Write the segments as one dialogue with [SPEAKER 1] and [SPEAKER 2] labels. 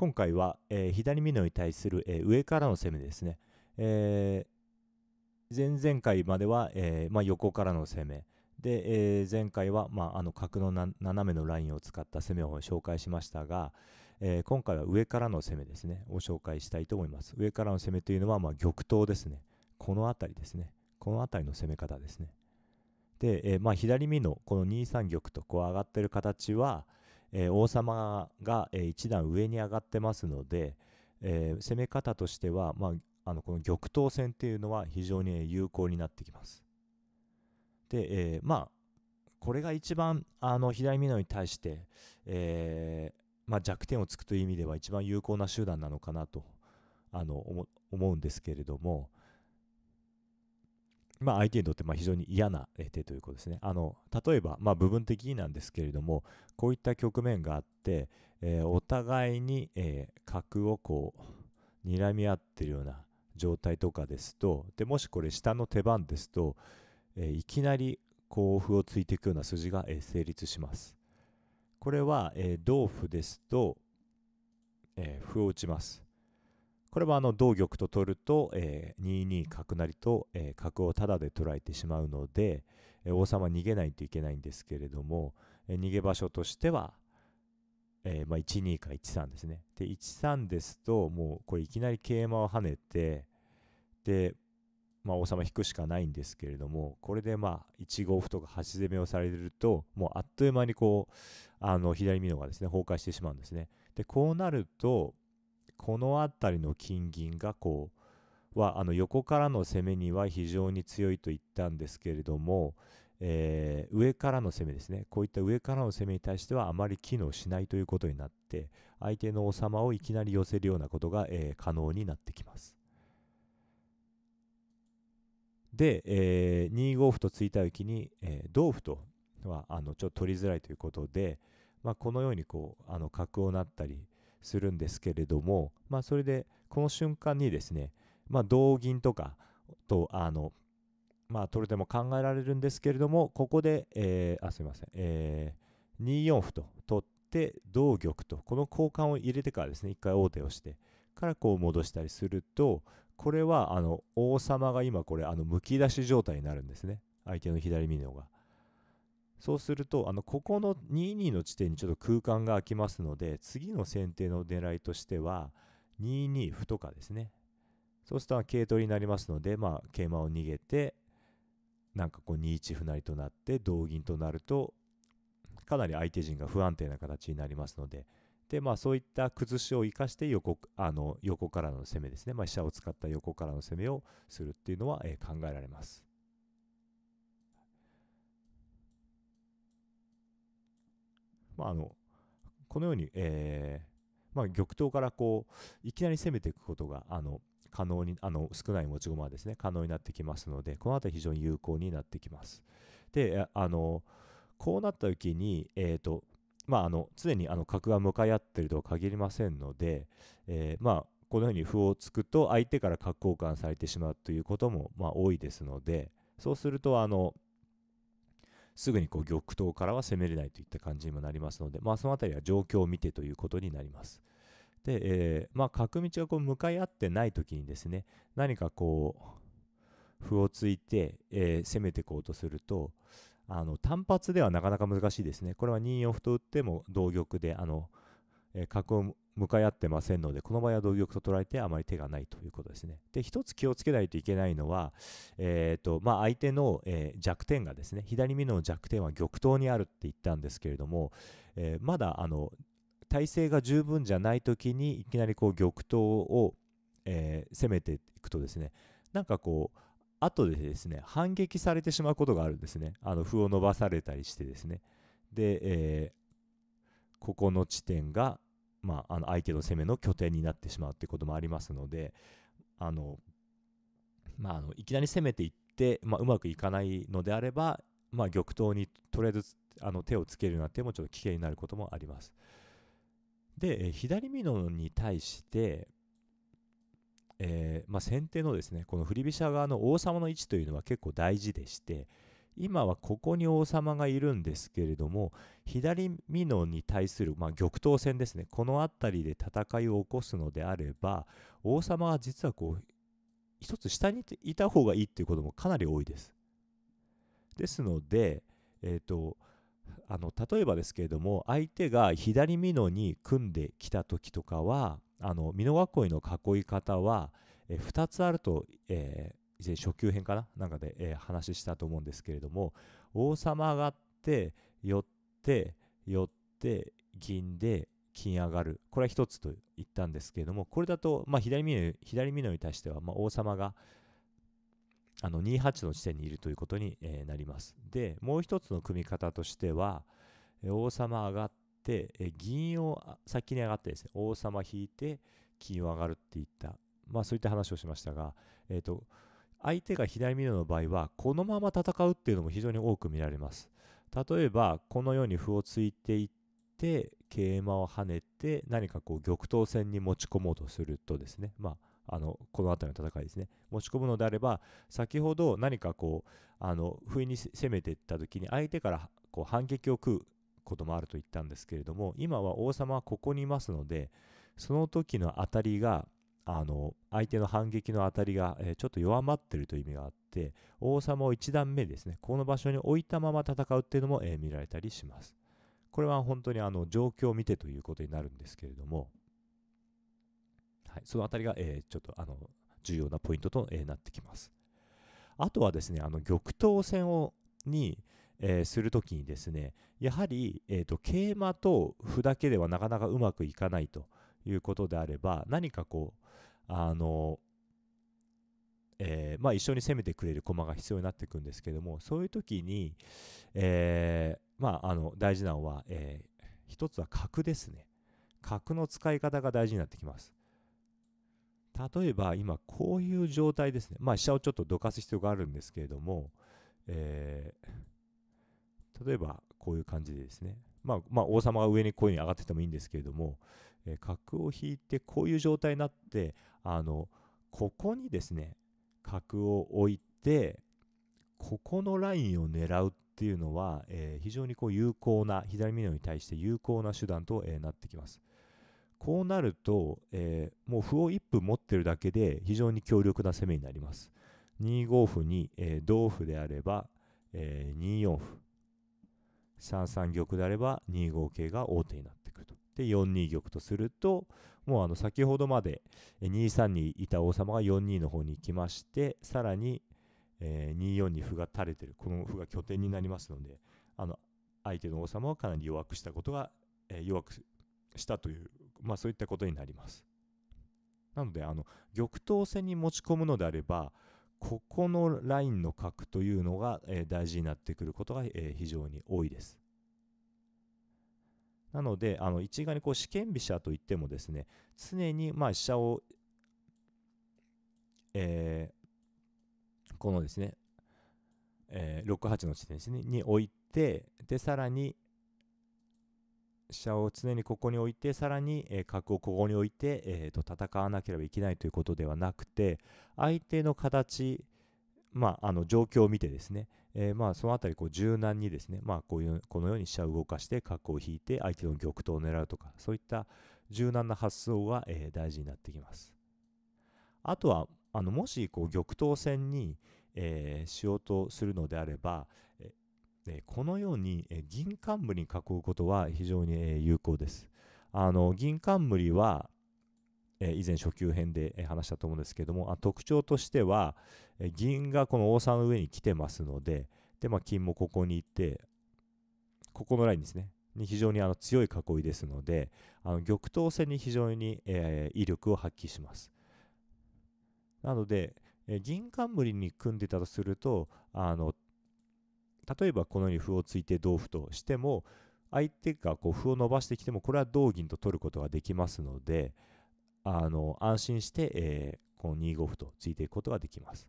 [SPEAKER 1] 今回は、えー、左美濃に対する、えー、上からの攻めですね。え前々回までは、えまあ、横からの攻め。で、え前回は、まあ、あの角の斜めのラインを使った攻めを紹介しましたが、え今回は上からの攻めですね、を紹介したいと思います。上からの攻めというのは、まあ、玉頭ですね。この辺りですね。この辺りの攻め方ですね。で、えまあ、左美濃、この2三玉とこう上がってる形は、えー、王様が、えー、一段上に上がってますので、えー、攻め方としては、まあ、あのこの玉頭戦っていうのは非常に有効になってきます。で、えー、まあこれが一番あの左美濃に対して、えーまあ、弱点をつくという意味では一番有効な手段なのかなとあの思うんですけれども、まあ、相手にとってま非常に嫌な手ということですね。あの例えば、ま部分的になんですけれどもこういった局面があって、えー、お互いに、えー、角をこう睨み合ってるような状態とかですとでもしこれ下の手番ですと、えー、いきなりこう歩を突いていくような筋が、え成立します。これは、え同歩ですと、え歩を打ちます。これはあの同玉と取ると、えー、2二角成と、えー、角をタダで取られてしまうので、えー、王様逃げないといけないんですけれども、えー、逃げ場所としては、えーまあ、1二か1三ですね。で1三ですともうこれいきなり桂馬を跳ねてで、まあ、王様引くしかないんですけれどもこれでまあ1五歩とか端攻めをされるともうあっという間にこうあの左美濃がですね崩壊してしまうんですね。でこうなるとこの辺りの金銀がこうはあの横からの攻めには非常に強いと言ったんですけれども、えー、上からの攻めですねこういった上からの攻めに対してはあまり機能しないということになって相手の王様をいきなり寄せるようなことが、えー、可能になってきます。で、えー、2五歩と突いた時に、えー、同歩とはあのちょっと取りづらいということで、まあ、このようにこうあの角を成ったりするんですけれども、まあ、それでこの瞬間にですね、まあ、同銀とかとあの、まあ、取る手も考えられるんですけれどもここで、えー、あすいません、えー、2四歩と取って同玉とこの交換を入れてからですね一回王手をしてからこう戻したりするとこれはあの王様が今これあのむき出し状態になるんですね相手の左美濃が。そうすると、あの、ここの22の地点にちょっと空間が空きますので、次の選定の狙いとしては、22歩とかですね。そうすると、桂取りになりますので、まあ、桂馬を逃げて、なんかこう、2一歩成となって、同銀となると、かなり相手陣が不安定な形になりますので、で、まあ、そういった崩しを生かして横、あの、横からの攻めですね。まあ、飛車を使った横からの攻めをするっていうのは、えー、考えられます。まあ、あのこのように、えーまあ、玉頭からこういきなり攻めていくことがあの可能にあの少ない持ち駒はですね可能になってきますのでこの辺り非常に有効になってきます。であのこうなった時に、えーとまあ、あの常にあの角が向かい合ってるとは限りませんので、えー、まあ、このように歩を突くと相手から角交換されてしまうということも、まあ、多いですのでそうするとあのすぐにこう玉頭からは攻めれないといった感じにもなりますので、まあ、その辺りは状況を見てということになります。で、えー、まあ、角道がこう向かい合ってない時にですね何かこう歩を突いて、えー、攻めていこうとするとあの単発ではなかなか難しいですね。これは2四歩と打っても同玉であの、えー、角を向かい合ってませんので、この場合は同玉と捉えてあまり手がないということですね。で、一つ気をつけないといけないのは、えっ、ー、と、まあ、相手の、えー、弱点がですね、左身の弱点は玉頭にあるって言ったんですけれども、えー、まだ、あの、体勢が十分じゃない時に、いきなりこう玉頭を、え攻めていくとですね、なんかこう、後でですね、反撃されてしまうことがあるんですね。あの、歩を伸ばされたりしてですね。で、えここの地点が、まあ、あの相手の攻めの拠点になってしまうということもありますのであの、まあ、あのいきなり攻めていって、まあ、うまくいかないのであれば、まあ、玉頭にとりあえずあの手をつけるような手もちょっと危険になることもあります。で左美濃に対して、えー、まあ、先手のですねこの振り飛車側の王様の位置というのは結構大事でして、今はここに王様がいるんですけれども左美濃に対する、まあ、玉頭戦ですねこの辺りで戦いを起こすのであれば王様は実はこう一つ下にいた方がいいっていうこともかなり多いです。ですので、えーと、あの例えばですけれども相手が左美濃に組んできた時とかはあの美濃囲いの囲い方は、え2つあると、え初級編かななんかで、えー、話したと思うんですけれども王様上がって寄って寄って銀で金上がるこれは一つと言ったんですけれどもこれだと、まあ、左美濃左美のに対しては、まあ、王様があの2八の地点にいるということに、えー、なります。でもう一つの組み方としては王様上がって銀を先に上がってですね王様引いて金を上がるって言ったまあそういった話をしましたが、えーと相手が左ミドルの場合はこのまま戦うっていうのも非常に多く見られます例えばこのように歩を突いていって桂馬を跳ねて何かこう玉頭戦に持ち込もうとするとですねまああのこの辺りの戦いですね持ち込むのであれば先ほど何かこうあの不意に攻めていった時に相手からこう反撃を食うこともあると言ったんですけれども今は王様はここにいますのでその時の当たりがあの相手の反撃の当たりが、えちょっと弱まってるという意味があって王様を1段目ですねこの場所に置いたまま戦うっていうのも、え見られたりしますこれは本当にあの状況を見てということになるんですけれども、はい、その辺りが、えちょっとあの重要なポイントと、えなってきますあとはですねあの玉頭戦をに、えー、するときにですねやはり、えーと桂馬と歩だけではなかなかうまくいかないということであれば何かこうあの、えー、まあ、一緒に攻めてくれる駒が必要になってくんですけどもそういう時に、えー、まあ、あの大事なのは、えー、一つは角ですね角の使い方が大事になってきます例えば今こういう状態ですねまあ飛車をちょっとどかす必要があるんですけれども、えー、例えばこういう感じでですねまあ、まあ、王様が上にこういうふうに上がっててもいいんですけれども、えー、角を引いてこういう状態になってあのここにですね角を置いてここのラインを狙うっていうのは、えー、非常にこう有効な左美濃に対して有効な手段と、えー、なってきます。こうなると、えー、もう歩を1歩持ってるだけで非常に強力な攻めになります。2五歩に、えー、同歩であれば、えー、2四歩3三玉であれば2五桂が王手になってくると。で4二玉とするともうあの先ほどまで2三にいた王様が4二の方に行きましてさらに、えー、2四に歩が垂れてるこの歩が拠点になりますのであの相手の王様はかなり弱くしたことが、えー、弱くしたという、まあ、そういったことになります。なのであの玉頭戦に持ち込むのであればここのラインの角というのが、え大事になってくることが、え非常に多いです。なので、あの一概にこう試験飛車といってもですね、常にまあ飛車を、えー、このですね、えー、6八の地点ですね、に置いて、で、さらに、飛車を常にここに置いてさらに、え角をここに置いて、えー、と戦わなければいけないということではなくて相手の形まあ、あの状況を見てですね、えー、まあその辺りこう柔軟にですね、まあ、こういうこのように飛車を動かして角を引いて相手の玉頭を狙うとかそういった柔軟な発想が、えー、大事になってきます。あとはあのもしこう玉頭戦に、えー、しようとするのであれば、えこのように銀冠に囲うことは非常に有効です。あの銀冠は以前初級編で話したと思うんですけども特徴としては銀がこの王さの上に来てますのでで、まあ、金もここにいてここのラインですねに非常にあの強い囲いですのであの玉頭戦に非常に、えー、威力を発揮します。なので、え銀冠に組んでたとするとあの例えばこのように歩を突いて同歩としても相手がこう歩を伸ばしてきてもこれは同銀と取ることができますのであの安心して、えー、こう2五歩と突いていくことができます。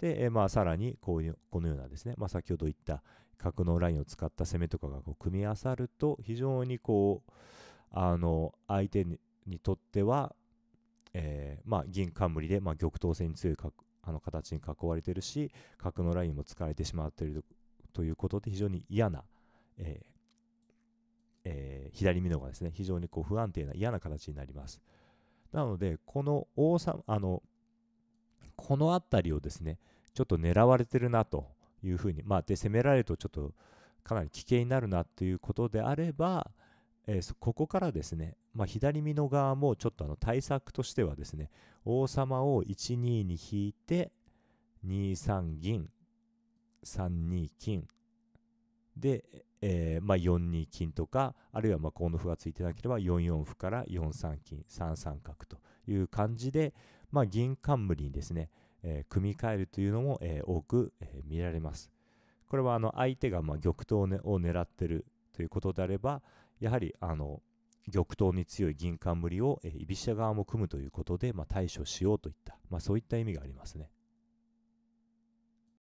[SPEAKER 1] で、えー、まあ、さらにこういうこのようなですね、まあ、先ほど言った格納ラインを使った攻めとかがこう組み合わさると非常にこうあの相手にとっては、えー、まあ、銀冠で、まあ、玉頭戦に強いあの形に囲われてるし角のラインも使えてしまっているということで非常に嫌な、えーえー、左美濃がですね非常にこう不安定な嫌な形になりますなのでこの王様あのこの辺りをですねちょっと狙われてるなというふうにまあで攻められるとちょっとかなり危険になるなということであれば、えー、ここからですね、まあ、左身の側もちょっとあの対策としてはですね王様を1二に引いて2三銀3二金で、えー、まあ、4二金とかあるいはまこの歩がついてなければ4四歩から4三金3三角という感じで、まあ、銀冠にですね、えー、組み替えるというのも、えー、多く、え見られます。これはあの相手がま玉頭を狙ってるということであればやはりあの玉頭に強い銀冠を、え居飛車側も組むということで、まあ、対処しようといった、まあ、そういった意味がありますね。